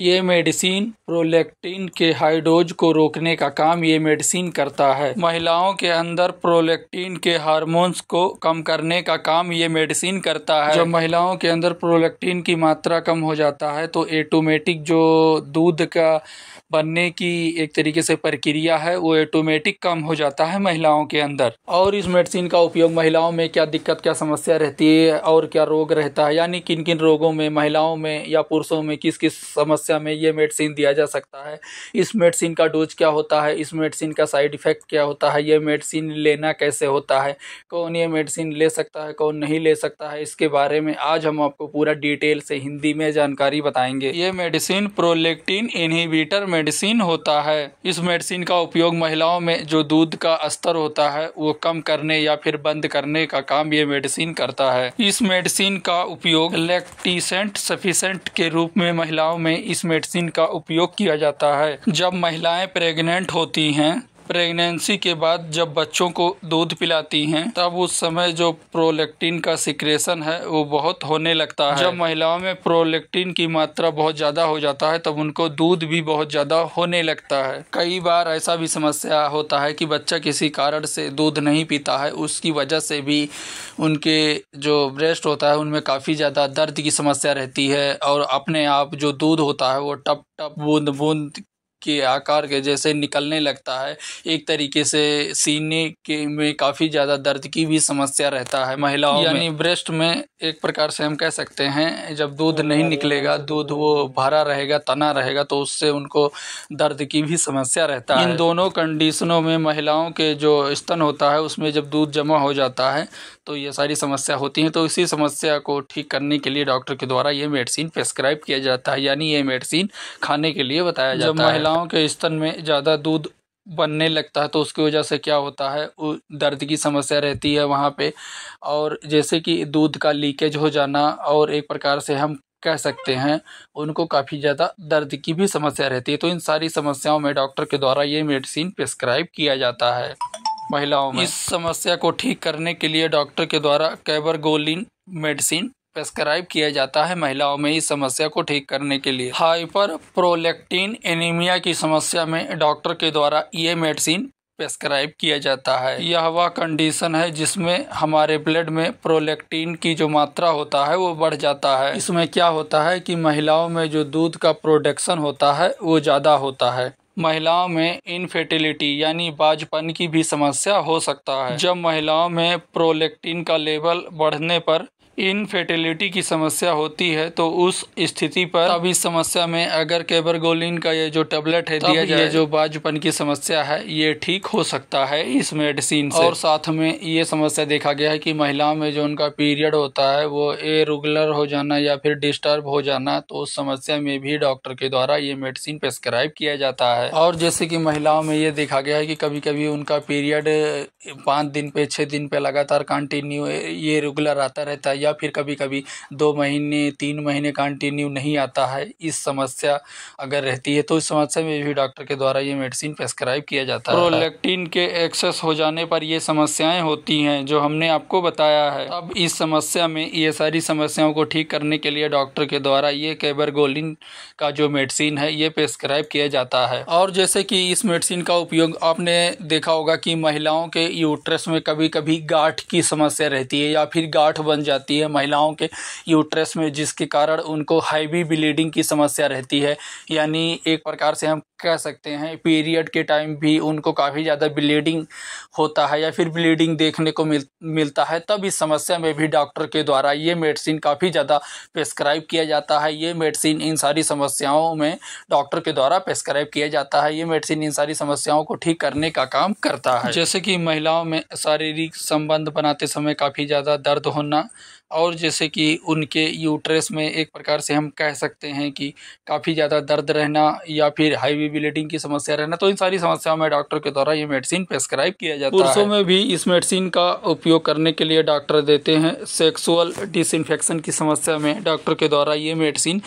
ये medicine prolactin के हाइड्रोज को रोकने का काम ये मेडिसिन करता है महिलाओं के अंदर प्रोलेक्टिन के हार्मोन्स को कम करने का काम ये मेडिसिन करता है जब महिलाओं के अंदर प्रोलेक्टिन की मात्रा कम हो जाता है तो एटोमेटिक जो दूध का बनने की एक तरीके से प्रक्रिया है वो एटोमेटिक कम हो जाता है महिलाओं के अंदर और इस मेडिसिन का उपयोग महिलाओं में क्या दिक्कत क्या समस्या रहती है और क्या रोग रहता है यानी किन किन रोगों में महिलाओं में या पुरुषों में किस किस समस्या से हमें ये मेडिसिन दिया जा सकता है इस मेडिसिन का डोज क्या होता है इस मेडिसिन का साइड इफ़ेक्ट क्या होता है ये मेडिसिन लेना कैसे होता है कौन ये मेडिसिन ले सकता है कौन नहीं ले सकता है इसके बारे में आज हम आपको पूरा डिटेल से हिंदी में जानकारी बताएंगे ये मेडिसिन प्रोलेक्टिन इनहिबिटर मेडिसिन होता है इस मेडिसिन का उपयोग महिलाओं में जो दूध का स्तर होता है वो कम करने या फिर बंद करने का काम ये मेडिसिन करता है इस मेडिसिन का उपयोग लेक्टिसेंट सफिशेंट के रूप में महिलाओं में इस मेडिसिन का उपयोग किया जाता है जब महिलाएं प्रेग्नेंट होती हैं प्रेगनेंसी के बाद जब बच्चों को दूध पिलाती हैं तब उस समय जो प्रोलेक्टिन का सिक्रेशन है वो बहुत होने लगता है जब महिलाओं में प्रोलेक्टिन की मात्रा बहुत ज़्यादा हो जाता है तब उनको दूध भी बहुत ज़्यादा होने लगता है कई बार ऐसा भी समस्या होता है कि बच्चा किसी कारण से दूध नहीं पीता है उसकी वजह से भी उनके जो ब्रेस्ट होता है उनमें काफ़ी ज़्यादा दर्द की समस्या रहती है और अपने आप जो दूध होता है वो टप टप बूंद बूंद के आकार के जैसे निकलने लगता है एक तरीके से सीने के में काफ़ी ज़्यादा दर्द की भी समस्या रहता है महिलाओं यानी ब्रेस्ट में एक प्रकार से हम कह सकते हैं जब दूध नहीं निकलेगा दूध वो भरा रहेगा तना रहेगा तो उससे उनको दर्द की भी समस्या रहता है इन दोनों कंडीशनों में महिलाओं के जो स्तन होता है उसमें जब दूध जमा हो जाता है तो ये सारी समस्या होती है तो इसी समस्या को ठीक करने के लिए डॉक्टर के द्वारा ये मेडिसिन प्रेस्क्राइब किया जाता है यानी ये मेडिसिन खाने के लिए बताया जाता है जब महिलाओं के स्तन में ज़्यादा दूध बनने लगता है तो उसकी वजह से क्या होता है दर्द की समस्या रहती है वहाँ पे और जैसे कि दूध का लीकेज हो जाना और एक प्रकार से हम कह सकते हैं उनको काफ़ी ज़्यादा दर्द की भी समस्या रहती है तो इन सारी समस्याओं में डॉक्टर के द्वारा ये मेडिसिन प्रिस्क्राइब किया जाता है महिलाओं में इस समस्या को ठीक करने के लिए डॉक्टर के द्वारा कैबरगोलिन मेडिसिन प्रेस्क्राइब किया जाता है महिलाओं में इस समस्या को ठीक करने के लिए हाइपर प्रोलेक्टिन एनीमिया की समस्या में डॉक्टर के द्वारा ये मेडिसिन प्रेस्क्राइब किया जाता है यह वह कंडीशन है जिसमें हमारे ब्लड में प्रोलेक्टिन की जो मात्रा होता है वो बढ़ जाता है इसमें क्या होता है कि महिलाओं में जो दूध का प्रोडक्शन होता है वो ज़्यादा होता है महिलाओं में इनफेटिलिटी यानी बाजपन की भी समस्या हो सकता है जब महिलाओं में प्रोलेक्टिन का लेवल बढ़ने पर इनफेटिलिटी की समस्या होती है तो उस स्थिति पर अब इस समस्या में अगर केबरगोलिन का ये जो टेबलेट है दिया जाए जो बाजपन की समस्या है ये ठीक हो सकता है इस मेडिसिन से और साथ में ये समस्या देखा गया है कि महिलाओं में जो उनका पीरियड होता है वो रेगुलर हो जाना या फिर डिस्टर्ब हो जाना तो उस समस्या में भी डॉक्टर के द्वारा ये मेडिसिन प्रेस्क्राइब किया जाता है और जैसे की महिलाओं में ये देखा गया है की कभी कभी उनका पीरियड पांच दिन पे छह दिन पे लगातार कंटिन्यू ये रेगुलर आता रहता है या या फिर कभी कभी दो महीने तीन महीने कंटिन्यू नहीं आता है इस समस्या अगर रहती है तो इस समस्या में भी डॉक्टर के द्वारा ये मेडिसिन प्रेस्क्राइब किया जाता है प्रोलेक्टिन के एक्सेस हो जाने पर ये समस्याएं होती हैं जो हमने आपको बताया है अब इस समस्या में ये सारी समस्याओं को ठीक करने के लिए डॉक्टर के द्वारा ये कैबरगोलिन का जो मेडिसिन है ये प्रेस्क्राइब किया जाता है और जैसे कि इस मेडिसिन का उपयोग आपने देखा होगा कि महिलाओं के यूट्रस में कभी कभी गाठ की समस्या रहती है या फिर गाठ बन जाती जाती है महिलाओं के यूट्रस में जिसके कारण उनको हाईवी ब्लीडिंग की समस्या रहती है यानी एक प्रकार से हम कह सकते हैं पीरियड के टाइम भी उनको काफ़ी ज़्यादा ब्लीडिंग होता है या फिर ब्लीडिंग देखने को मिल मिलता है तब इस समस्या में भी डॉक्टर के द्वारा ये मेडिसिन काफ़ी ज़्यादा प्रेस्क्राइब किया जाता है ये मेडिसिन इन सारी समस्याओं में डॉक्टर के द्वारा प्रेस्क्राइब किया जाता है ये मेडिसिन इन सारी समस्याओं को ठीक करने का काम करता है जैसे कि महिलाओं में शारीरिक संबंध बनाते समय काफ़ी ज़्यादा दर्द होना और जैसे कि उनके यूट्रेस में एक प्रकार से हम कह सकते हैं कि काफ़ी ज़्यादा दर्द रहना या फिर हाईवी ब्लीडिंग की समस्या रहना तो इन सारी समस्याओं में डॉक्टर के द्वारा ये मेडिसिन प्रेस्क्राइब किया जाता है पुरुषों में भी इस मेडिसिन का उपयोग करने के लिए डॉक्टर देते हैं सेक्सुअल डिसइनफेक्शन की समस्या में डॉक्टर के द्वारा ये मेडिसिन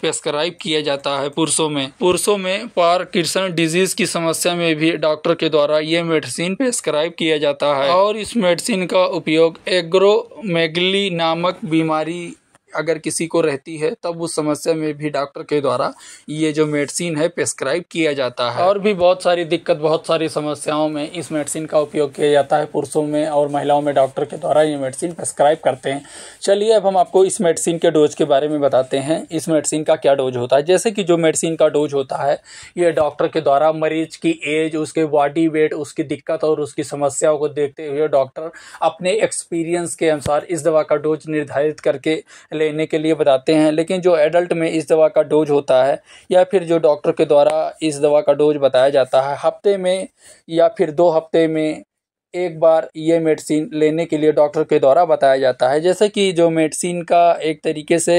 प्रेस्क्राइब किया जाता है पुरुषों में पुरुषों में पार्किसन डिजीज़ की समस्या में भी डॉक्टर के द्वारा ये मेडिसिन प्रेस्क्राइब किया जाता है और इस मेडिसिन का उपयोग एग्रोमेगली नाम नामक बीमारी अगर किसी को रहती है तब उस समस्या में भी डॉक्टर के द्वारा ये जो मेडिसिन है प्रेस्क्राइब किया जाता है और भी बहुत सारी दिक्कत बहुत सारी समस्याओं में इस मेडिसिन का उपयोग किया जाता है पुरुषों में और महिलाओं में डॉक्टर के द्वारा ये मेडिसिन प्रेस्क्राइब करते हैं चलिए अब हम आपको इस मेडिसिन के डोज के बारे में बताते हैं इस मेडिसिन का क्या डोज होता है जैसे कि जो मेडिसिन का डोज होता है ये डॉक्टर के द्वारा मरीज की एज उसके बॉडी वेट उसकी दिक्कत और उसकी समस्याओं को देखते हुए डॉक्टर अपने एक्सपीरियंस के अनुसार इस दवा का डोज निर्धारित करके लेने के लिए बताते हैं लेकिन जो एडल्ट में इस दवा का डोज होता है या फिर जो डॉक्टर के द्वारा इस दवा का डोज बताया जाता है हफ्ते में या फिर दो हफ्ते में एक बार ये मेडिसिन लेने के लिए डॉक्टर के द्वारा बताया जाता है जैसे कि जो मेडिसिन का एक तरीके से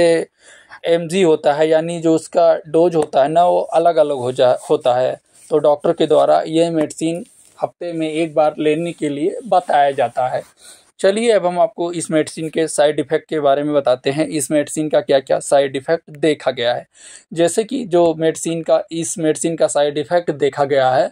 एम होता है यानी जो उसका डोज होता है ना वो अलग अलग हो जा होता है तो डॉक्टर के द्वारा ये मेडिसिन हफ्ते में एक बार लेने के लिए बताया जाता है चलिए अब हम आपको इस मेडिसिन के साइड इफ़ेक्ट के बारे में बताते हैं इस मेडिसिन का क्या क्या साइड इफ़ेक्ट देखा गया है जैसे कि जो मेडिसिन का इस मेडिसिन का साइड इफ़ेक्ट देखा गया है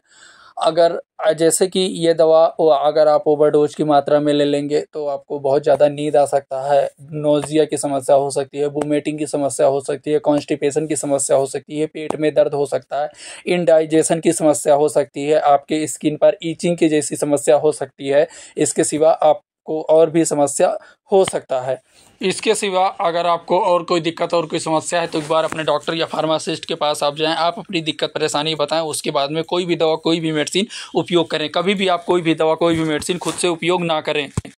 अगर जैसे कि ये दवा अगर आप ओवरडोज की मात्रा में ले लेंगे तो आपको बहुत ज़्यादा नींद आ सकता है नोज़िया की समस्या हो सकती है वोमेटिंग की समस्या हो सकती है कॉन्स्टिपेशन की समस्या हो सकती है पेट में दर्द हो सकता है इनडाइजेशन की समस्या हो सकती है आपके स्किन पर ईचिंग की जैसी समस्या हो सकती है इसके सिवा आप आपको और भी समस्या हो सकता है इसके सिवा अगर आपको और कोई दिक्कत और कोई समस्या है तो एक बार अपने डॉक्टर या फार्मासिस्ट के पास आप जाएं आप अपनी दिक्कत परेशानी बताएं उसके बाद में कोई भी दवा कोई भी मेडिसिन उपयोग करें कभी भी आप कोई भी दवा कोई भी मेडिसिन खुद से उपयोग ना करें